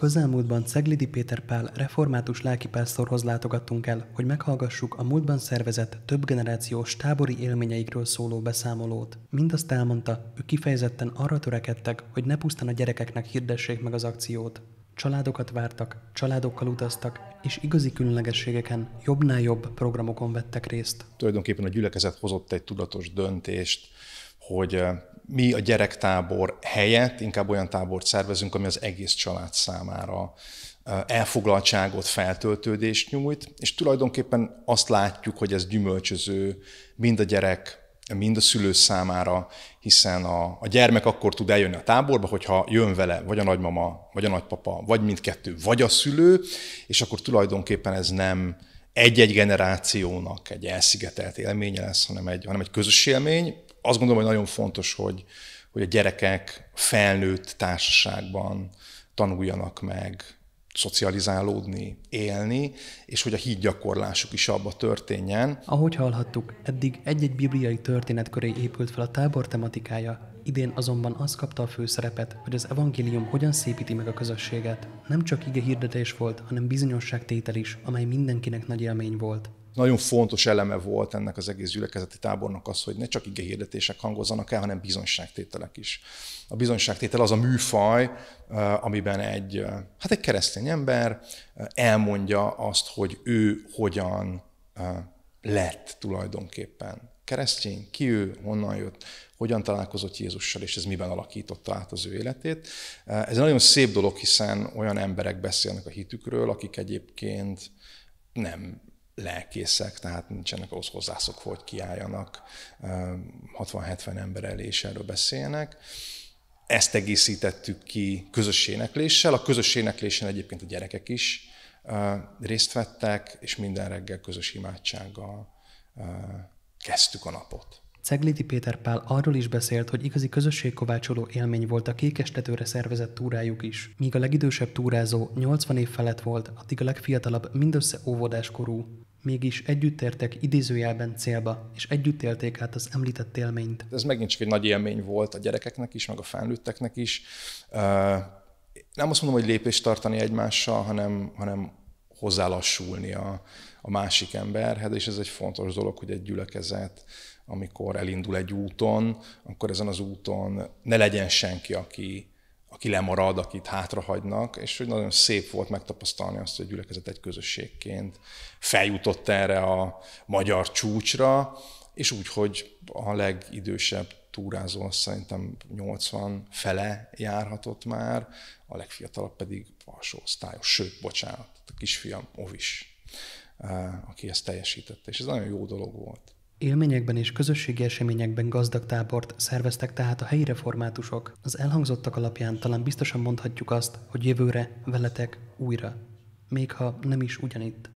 Közelmúltban Ceglidi Péter Pál református lelkipásztorhoz látogattunk el, hogy meghallgassuk a múltban szervezett több generációs tábori élményeikről szóló beszámolót. Mindazt elmondta, ők kifejezetten arra törekedtek, hogy ne pusztán a gyerekeknek hirdessék meg az akciót. Családokat vártak, családokkal utaztak, és igazi különlegességeken, jobbnál jobb programokon vettek részt. Tulajdonképpen a gyülekezet hozott egy tudatos döntést, hogy mi a gyerektábor helyett inkább olyan tábort szervezünk, ami az egész család számára elfoglaltságot, feltöltődést nyújt, és tulajdonképpen azt látjuk, hogy ez gyümölcsöző mind a gyerek, mind a szülő számára, hiszen a, a gyermek akkor tud eljönni a táborba, hogyha jön vele vagy a nagymama, vagy a nagypapa, vagy mindkettő, vagy a szülő, és akkor tulajdonképpen ez nem egy-egy generációnak egy elszigetelt élménye lesz, hanem egy, hanem egy közös élmény, azt gondolom, hogy nagyon fontos, hogy, hogy a gyerekek felnőtt társaságban tanuljanak meg szocializálódni, élni, és hogy a hídgyakorlásuk is abba történjen. Ahogy hallhattuk, eddig egy-egy bibliai történet köré épült fel a tábor tematikája, idén azonban az kapta a főszerepet, hogy az evangélium hogyan szépíti meg a közösséget. Nem csak ige hirdetés volt, hanem bizonyosságtétel is, amely mindenkinek nagy élmény volt nagyon fontos eleme volt ennek az egész gyülekezeti tábornak az, hogy ne csak hirdetések hangozzanak el, hanem bizonyságtételek is. A bizonyságtétel az a műfaj, eh, amiben egy, eh, hát egy keresztény ember eh, elmondja azt, hogy ő hogyan lett tulajdonképpen keresztény, ki ő, honnan jött, hogyan találkozott Jézussal, és ez miben alakította át az ő életét. Ez egy nagyon szép dolog, hiszen olyan emberek beszélnek a hitükről, akik egyébként nem lelkészek, tehát nincsenek ahhoz hozzászok, hogy kiálljanak, 60-70 ehm, ember elé is erről beszélnek. Ezt egészítettük ki közös énekléssel. A közös éneklésen egyébként a gyerekek is ehm, részt vettek, és minden reggel közös imádsággal ehm, kezdtük a napot. Ceglidi Péter Pál arról is beszélt, hogy igazi közösségkovácsoló élmény volt a kékestetőre szervezett túrájuk is. Míg a legidősebb túrázó 80 év felett volt, addig a legfiatalabb mindössze óvodáskorú mégis együtt értek idézőjelben célba, és együtt élték át az említett élményt. Ez megint csak egy nagy élmény volt a gyerekeknek is, meg a felnőtteknek is. Nem azt mondom, hogy lépést tartani egymással, hanem, hanem hozzálassulni a, a másik emberhez, és ez egy fontos dolog, hogy egy gyülekezet, amikor elindul egy úton, akkor ezen az úton ne legyen senki, aki, aki lemarad, akit hátrahagynak, és hogy nagyon szép volt megtapasztalni azt, hogy a gyülekezet egy közösségként feljutott erre a magyar csúcsra, és úgy, hogy a legidősebb túrázó szerintem 80 fele járhatott már, a legfiatalabb pedig alsó osztályos, sőt, bocsánat, a kisfiam Ovis, eh, aki ezt teljesítette, és ez nagyon jó dolog volt. Élményekben és közösségi eseményekben gazdag tábort szerveztek tehát a helyi reformátusok. Az elhangzottak alapján talán biztosan mondhatjuk azt, hogy jövőre veletek újra. Még ha nem is ugyanitt.